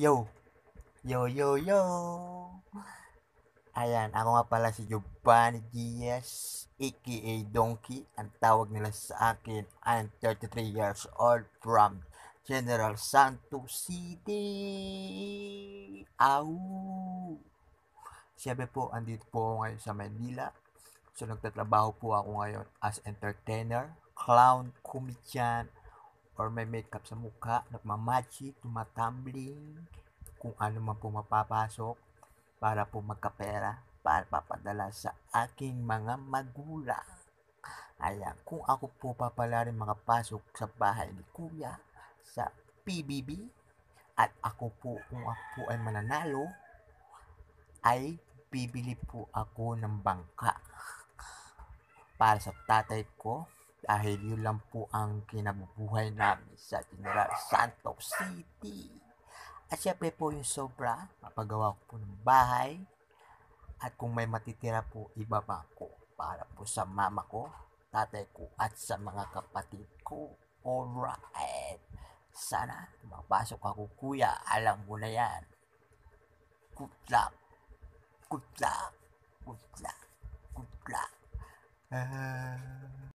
Yo! Yo, yo, yo! Ayan, ako nga pala si Giovanni Diaz, aka Donkey. Ang tawag nila sa akin, I'm 33 years old from General Santos City. Au! Siyempre po, andito po ako ngayon sa Manila. So, nagtatrabaho po ako ngayon as entertainer, clown, comedian, or may makeup sa mukha, nagmamagic, tumatumbling, kung ano man po mapapasok para po magkapera para papadala sa aking mga magulang. Ayan, kung ako po papala rin makapasok sa bahay ni Kuya sa PBB at ako po kung ako po ay mananalo ay bibili po ako ng bangka para sa tatay ko dahil yun lang po ang kinabubuhay namin sa General Santos City. At syempre po yung sobra, mapagawa ko po ng bahay at kung may matitira po, ibaba ko para po sa mama ko, tatay ko at sa mga kapatid ko. Alright. Sana mapasok ako kuya. Alam mo na yan. Good luck. Good luck. Good luck. Good luck. Uh...